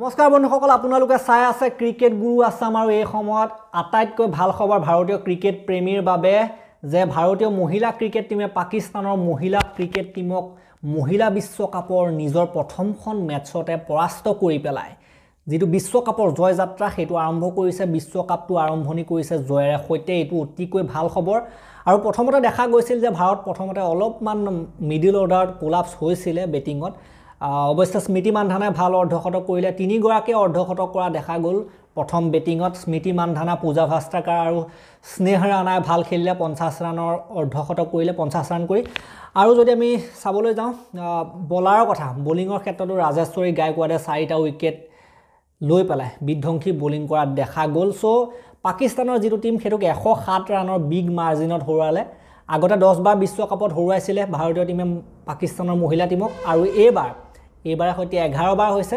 নমস্কাৰ বন্ধুসকল আপোনালোকে চাই আছে ক্ৰিকেট গুৰু আছাম আৰু এই সময়ত আটাইতকৈ ভাল খবৰ ভাৰতীয় ক্ৰিকেট প্ৰেমীৰ বাবে যে ভাৰতীয় মহিলা ক্ৰিকেট টীমে পাকিস্তানৰ মহিলা ক্ৰিকেট টীমক মহিলা বিশ্বকাপৰ নিজৰ প্ৰথমখন মেটছতে পৰাস্ত কৰি পেলাই যিটো বিশ্বকাপৰ জয়যাত্ৰা সেইটো আৰম্ভ কৰিছে বিশ্বকাপটো আৰম্ভণি কৰিছে জয়েৰে সৈতে এইটো অতিকৈ ভাল খবৰ আৰু প্ৰথমতে দেখা গৈছিল যে ভাৰত প্ৰথমতে অলপমান মিডিল অৰ্ডাৰত কোলাপছ হৈছিলে বেটিঙত অৱশ্যে স্মৃতি মানধানাই ভাল অৰ্ধশতক কৰিলে তিনিগৰাকীয়ে অৰ্ধশতক কৰা দেখা গ'ল প্ৰথম বেটিঙত স্মৃতি মানধানা পূজা ভাস্তাকাৰ আৰু স্নেহ ৰাণাই ভাল খেলিলে পঞ্চাছ ৰাণৰ অৰ্ধশতক কৰিলে পঞ্চাছ ৰাণ কৰি আৰু যদি আমি চাবলৈ যাওঁ বলাৰৰ কথা বলিঙৰ ক্ষেত্ৰতো ৰাজেশ্বৰী গায়কোৱাডে চাৰিটা উইকেট লৈ পেলাই বিধ্বংসী বলিং কৰা দেখা গ'ল চ' পাকিস্তানৰ যিটো টীম সেইটোক এশ সাত ৰাণৰ বিগ মাৰ্জিনত হৰুৱালে আগতে দহবাৰ বিশ্বকাপত হৰুৱাইছিলে ভাৰতীয় টীমে পাকিস্তানৰ মহিলা টীমক আৰু এইবাৰ এইবাৰ সৈতে এঘাৰবাৰ হৈছে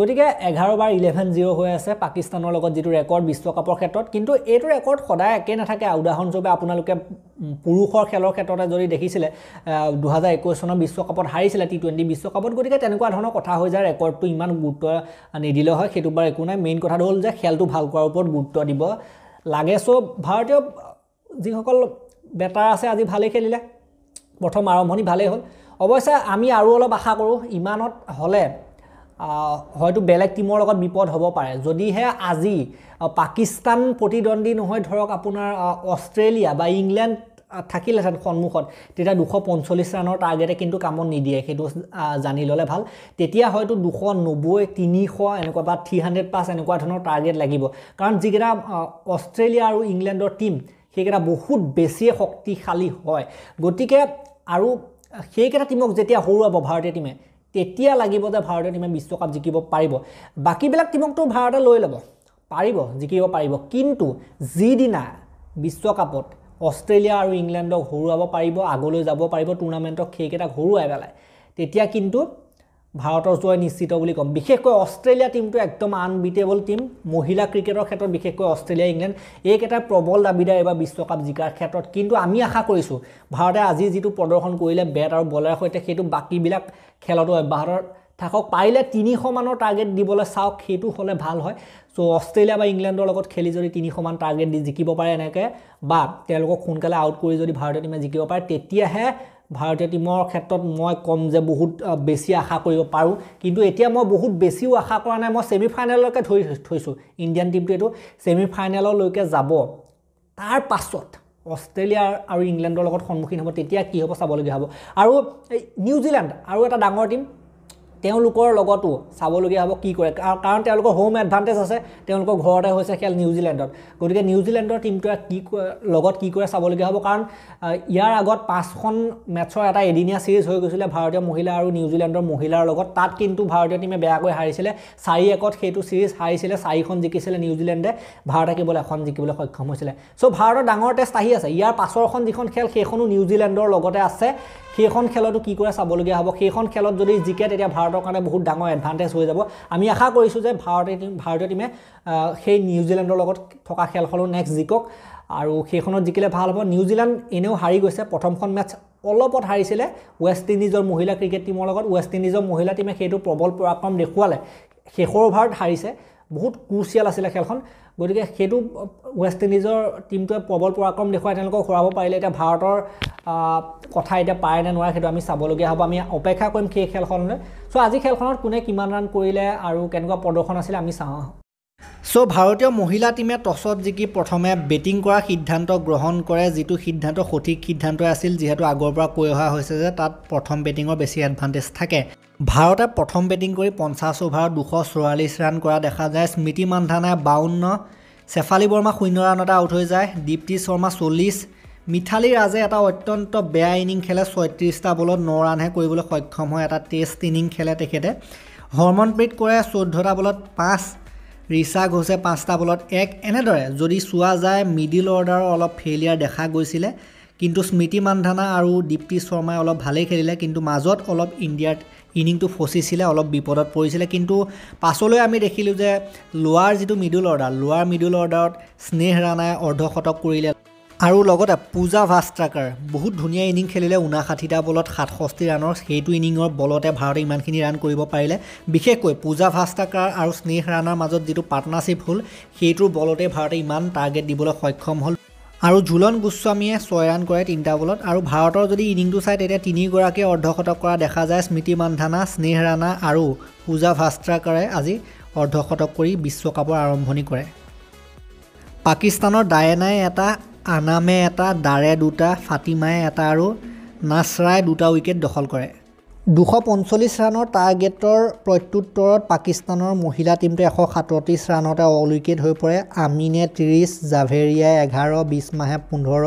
গতিকে এঘাৰবাৰ ইলেভেন জিৰ' হৈ আছে পাকিস্তানৰ লগত যিটো ৰেকৰ্ড বিশ্বকাপৰ ক্ষেত্ৰত কিন্তু এইটো ৰেকৰ্ড সদায় একে নাথাকে উদাহৰণস্বৰূপে আপোনালোকে পুৰুষৰ খেলৰ ক্ষেত্ৰতে যদি দেখিছিলে দুহেজাৰ একৈছ চনৰ বিশ্বকাপত হাৰিছিলে টি টুৱেণ্টি বিশ্বকাপত গতিকে তেনেকুৱা ধৰণৰ কথা হৈ যায় ৰেকৰ্ডটো ইমান গুৰুত্ব নিদিলে হয় সেইটো বাৰু একো নাই মেইন কথাটো হ'ল যে খেলটো ভাল কৰাৰ ওপৰত গুৰুত্ব দিব লাগে চ' ভাৰতীয় যিসকল বেটাৰ আছে আজি ভালেই খেলিলে প্ৰথম আৰম্ভণি ভালেই হ'ল অৱশ্যে আমি আৰু অলপ আশা কৰোঁ ইমানত হ'লে হয়তো বেলেগ টীমৰ লগত বিপদ হ'ব পাৰে যদিহে আজি পাকিস্তান প্ৰতিদ্বন্দ্বী নহয় ধৰক আপোনাৰ অষ্ট্ৰেলিয়া বা ইংলেণ্ড থাকিলেহেঁতেন সন্মুখত তেতিয়া দুশ পঞ্চল্লিছ ৰাণৰ টাৰ্গেটে কিন্তু কামত নিদিয়ে সেইটো জানি ল'লে ভাল তেতিয়া হয়তো দুশ নব্বৈ তিনিশ এনেকুৱা বা থ্ৰী হাণ্ড্ৰেড পাছ এনেকুৱা ধৰণৰ টাৰ্গেট লাগিব কাৰণ যিকেইটা অষ্ট্ৰেলিয়া আৰু ইংলেণ্ডৰ টীম সেইকেইটা বহুত বেছিয়ে শক্তিশালী হয় গতিকে আৰু সেইকেইটা টীমক যেতিয়া হৰুৱাব ভাৰতীয় টীমে তেতিয়া লাগিব যে ভাৰতীয় টীমে বিশ্বকাপ জিকিব পাৰিব বাকীবিলাক টীমকতো ভাৰতে লৈ ল'ব পাৰিব জিকিব পাৰিব কিন্তু যিদিনা বিশ্বকাপত অষ্ট্ৰেলিয়া আৰু ইংলেণ্ডক হৰুৱাব পাৰিব আগলৈ যাব পাৰিব টুৰ্ণামেণ্টক সেইকেইটাক হৰুৱাই পেলাই তেতিয়া কিন্তু ভাৰতৰ জয় নিশ্চিত বুলি ক'ম বিশেষকৈ অষ্ট্ৰেলিয়া টীমটো একদম আনবিটেবল টীম মহিলা ক্ৰিকেটৰ ক্ষেত্ৰত বিশেষকৈ অষ্ট্ৰেলিয়া ইংলেণ্ড এইকেইটাৰ প্ৰবল দাবীদাৰ এইবাৰ বিশ্বকাপ জিকাৰ ক্ষেত্ৰত কিন্তু আমি আশা কৰিছোঁ ভাৰতে আজি যিটো প্ৰদৰ্শন কৰিলে বেট আৰু বলাৰ সৈতে সেইটো বাকীবিলাক খেলতো অব্যাহত থাকক পাৰিলে তিনিশ মানৰ টাৰ্গেট দিবলৈ চাওক সেইটো হ'লে ভাল হয় চ' অষ্ট্ৰেলিয়া বা ইংলেণ্ডৰ লগত খেলি যদি তিনিশমান টাৰ্গেট দি জিকিব পাৰে এনেকৈ বা তেওঁলোকক সোনকালে আউট কৰি যদি ভাৰতীয় টীমে জিকিব পাৰে তেতিয়াহে ভাৰতীয় টীমৰ ক্ষেত্ৰত মই ক'ম যে বহুত বেছি আশা কৰিব পাৰোঁ কিন্তু এতিয়া মই বহুত বেছিও আশা কৰা নাই মই ছেমি ছেমিফাইনেললৈকে থৈ থৈছোঁ ইণ্ডিয়ান টীমটো এইটো ছেমি ফাইনেললৈকে যাব তাৰ পাছত অষ্ট্ৰেলিয়া আৰু ইংলেণ্ডৰ লগত সন্মুখীন হ'ব তেতিয়া কি হ'ব চাবলগীয়া হ'ব আৰু নিউজিলেণ্ড আৰু এটা ডাঙৰ টীম তেওঁলোকৰ লগতো চাবলগীয়া হ'ব কি কৰে কাৰণ তেওঁলোকৰ হোম এডভান্টেজ আছে তেওঁলোকৰ ঘৰতে হৈছে খেল নিউজিলেণ্ডত গতিকে নিউজিলেণ্ডৰ টীমটোৱে কি লগত কি কৰে চাবলগীয়া হ'ব কাৰণ ইয়াৰ আগত পাঁচখন মেটছৰ এটা এদিনীয়া ছিৰিজ হৈ গৈছিলে ভাৰতীয় মহিলা আৰু নিউজিলেণ্ডৰ মহিলাৰ লগত তাত কিন্তু ভাৰতীয় টীমে বেয়াকৈ হাৰিছিলে চাৰি একত সেইটো ছিৰিজ হাৰিছিলে চাৰিখন জিকিছিলে নিউজিলেণ্ডে ভাৰতে কেৱল এখন জিকিবলৈ সক্ষম হৈছিলে চ' ভাৰতৰ ডাঙৰ টেষ্ট আহি আছে ইয়াৰ পাছৰখন যিখন খেল সেইখনো নিউজিলেণ্ডৰ লগতে আছে সেইখন খেলতো কি কৰে চাবলগীয়া হ'ব সেইখন খেলত যদি জিকে তেতিয়া ভাৰতৰ কাৰণে বহুত ডাঙৰ এডভান্টেজ হৈ যাব আমি আশা কৰিছোঁ যে ভাৰতে টীম ভাৰতীয় টীমে সেই নিউজিলেণ্ডৰ লগত থকা খেলখনো নেক্সট জিকক আৰু সেইখনত জিকিলে ভাল হ'ব নিউজিলেণ্ড এনেও হাৰি গৈছে প্ৰথমখন মেটছ অলপত হাৰিছিলে ৱেষ্ট ইণ্ডিজৰ মহিলা ক্ৰিকেট টীমৰ লগত ৱেষ্ট ইণ্ডিজৰ মহিলা টীমে সেইটো প্ৰবল পৰাক্ৰম দেখুৱালে শেষৰ অভাৰত হাৰিছে বহুত ক্ৰুচিয়েল আছিলে খেলখন গতিকে সেইটো ৱেষ্ট ইণ্ডিজৰ টীমটোৱে প্ৰবল পৰাক্ৰম দেখুৱাই তেওঁলোকক হৰাব পাৰিলে এতিয়া ভাৰতৰ কথা এতিয়া পাৰে নে নোৱাৰে সেইটো আমি চাবলগীয়া হ'ব আমি অপেক্ষা কৰিম সেই খেলখনলৈ চ' আজি খেলখনত কোনে কিমান ৰাণ কৰিলে আৰু কেনেকুৱা প্ৰদৰ্শন আছিলে আমি চাওঁ আহোঁ চ' ভাৰতীয় মহিলা টীমে টছত জিকি প্ৰথমে বেটিং কৰাৰ সিদ্ধান্ত গ্ৰহণ কৰে যিটো সিদ্ধান্ত সঠিক সিদ্ধান্তই আছিল যিহেতু আগৰ পৰা কৈ অহা হৈছে যে তাত প্ৰথম বেটিঙৰ বেছি এডভান্টেজ থাকে ভাৰতে প্ৰথম বেটিং কৰি পঞ্চাছ অভাৰত দুশ চৌৰাল্লিছ ৰাণ কৰা দেখা যায় স্মৃতি মান্ধানাই বাৱন্ন চেফালী বৰ্মা শূন্য এটা আউট হৈ যায় দীপ্তি শৰ্মা চল্লিছ মিথালী ৰাজে এটা অত্যন্ত বেয়া ইনিং খেলে ছয়ত্ৰিছটা বলত ন ৰাণহে কৰিবলৈ সক্ষম হয় এটা টেষ্ট ইনিং খেলে তেখেতে হৰমনপ্ৰীত কৌৰে চৈধ্যটা বলত পাঁচ ৰিচা ঘোষে পাঁচটা বলত এক এনেদৰে যদি চোৱা যায় মিডিল অৰ্ডাৰৰ অলপ ফেইলিয়াৰ দেখা গৈছিলে কিন্তু স্মৃতি মান্ধানা আৰু দীপ্তি শৰ্মাই অলপ ভালেই খেলিলে কিন্তু মাজত অলপ ইণ্ডিয়াৰ ইনিংটো ফচিছিলে অলপ বিপদত পৰিছিলে কিন্তু পাছলৈ আমি দেখিলোঁ যে লোৱাৰ যিটো মিডল অৰ্ডাৰ লোৱাৰ মিডল অৰ্ডাৰত স্নেহ ৰাণাই অৰ্ধশতক কৰিলে আৰু লগতে পূজা ভাষ্ট্ৰাকাৰ বহুত ধুনীয়া ইনিং খেলিলে ঊনাষাঠিটা বলত সাতষষ্ঠি ৰাণৰ সেইটো ইনিঙৰ বলতে ভাৰতে ইমানখিনি ৰাণ কৰিব পাৰিলে বিশেষকৈ পূজা ভাষ্ট্ৰাকাৰ আৰু স্নেহ ৰাণাৰ মাজত যিটো পাৰ্টনাৰশ্বিপ হ'ল সেইটোৰ বলতে ভাৰতে ইমান টাৰ্গেট দিবলৈ সক্ষম হ'ল আৰু ঝুলন গোস্বামীয়ে ছয় ৰান কৰে তিনিটা বলত আৰু ভাৰতৰ যদি ইনিংটো চায় তেতিয়া তিনিগৰাকীয়ে অৰ্ধশতক কৰা দেখা যায় স্মৃতি মান্ধানা স্নেহ ৰাণা আৰু পূজা ভাস্ত্ৰাকাৰে আজি অৰ্ধশতক কৰি বিশ্বকাপৰ আৰম্ভণি কৰে পাকিস্তানৰ ডায়েনাই এটা আনামে এটা দাৰে দুটা ফাতিমাই এটা আৰু নাছৰাই দুটা উইকেট দখল কৰে দুশ পঞ্চল্লিছ ৰাণৰ টাৰ্গেটৰ প্ৰত্যুত্তৰত পাকিস্তানৰ মহিলা টীমটোৱে এশ সাতত্ৰিছ ৰাণতে অল উইকেট হৈ পৰে আমিনে ত্ৰিছ জাভেৰিয়াই এঘাৰ বিছ মাহে পোন্ধৰ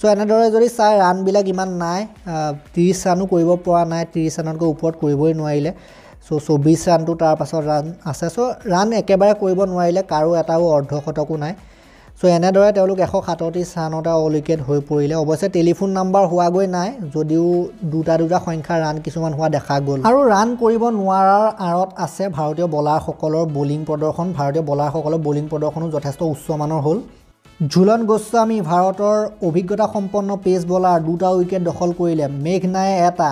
চ' এনেদৰে যদি চাই ৰাণবিলাক ইমান নাই ত্ৰিছ ৰাণো কৰিব পৰা নাই ত্ৰিছ ৰাণতকৈ ওপৰত কৰিবই নোৱাৰিলে চ' চৌব্বিছ ৰাণটো তাৰপাছত ৰাণ আছে চ' ৰাণ একেবাৰে কৰিব নোৱাৰিলে কাৰো এটাও অৰ্ধশতকো নাই চ' এনেদৰে তেওঁলোক এশ সাতত্ৰিছ ৰাণতে অলিকেট হৈ পৰিলে অৱশ্যে টেলিফোন নাম্বাৰ হোৱাগৈ নাই যদিও দুটা দুটা সংখ্যাৰ ৰাণ কিছুমান হোৱা দেখা গ'ল আৰু ৰাণ কৰিব নোৱাৰাৰ আঁৰত আছে ভাৰতীয় বলাৰসকলৰ বলিং প্ৰদৰ্শন ভাৰতীয় বলাৰসকলৰ বলিং প্ৰদৰ্শনো যথেষ্ট উচ্চমানৰ হ'ল ঝুলন গোস্বামী ভাৰতৰ অভিজ্ঞতাসম্পন্ন পেচ বলাৰ দুটা উইকেট দখল কৰিলে মেঘ নাই এটা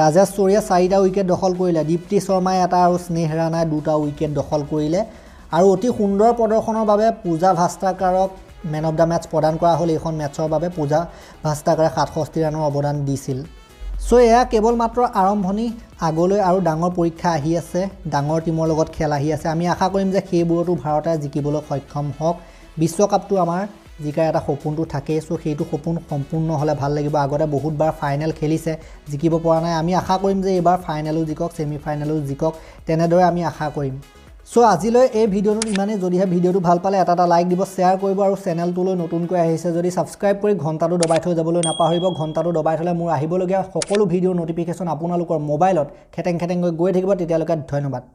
ৰাজেশ চৌৰীয়ে চাৰিটা উইকেট দখল কৰিলে দীপ্তি শৰ্মাই এটা আৰু স্নেহ ৰাণাই দুটা উইকেট দখল কৰিলে আৰু অতি সুন্দৰ প্ৰদৰ্শনৰ বাবে পূজা ভাস্তাকাৰক মেন অফ দ্য মেটচ প্ৰদান কৰা হ'ল এইখন মেটচৰ বাবে পূজা ভাস্তাকাৰে সাতষষ্ঠি ৰাণৰ অৱদান দিছিল চ' এয়া কেৱল মাত্ৰ আৰম্ভণি আগলৈ আৰু ডাঙৰ পৰীক্ষা আহি আছে ডাঙৰ টীমৰ লগত খেল আহি আছে আমি আশা কৰিম যে সেইবোৰতো ভাৰতে জিকিবলৈ সক্ষম হওক বিশ্বকাপটো আমাৰ জিকাৰ এটা সপোনটো থাকেই চ' সেইটো সপোন সম্পূৰ্ণ হ'লে ভাল লাগিব আগতে বহুতবাৰ ফাইনেল খেলিছে জিকিব পৰা নাই আমি আশা কৰিম যে এইবাৰ ফাইনেলো জিকক ছেমি ফাইনেলো জিকক তেনেদৰে আমি আশা কৰিম চ' আজিলৈ এই ভিডিঅ'টোত ইমানেই যদিহে ভিডিঅ'টো ভাল পালে এটা এটা লাইক দিব শ্বেয়াৰ কৰিব আৰু চেনেলটোলৈ নতুনকৈ আহিছে যদি ছাবস্ক্ৰাইব কৰি ঘণ্টাটো দবাই থৈ যাবলৈ নাপাহৰিব ঘণ্টাটো দবাই থ'লে মোৰ আহিবলগীয়া সকলো ভিডিঅ'ৰ নটিফিকেশ্যন আপোনালোকৰ মোবাইলত খেটেং খেটেংকৈ গৈ থাকিব তেতিয়ালৈকে ধন্যবাদ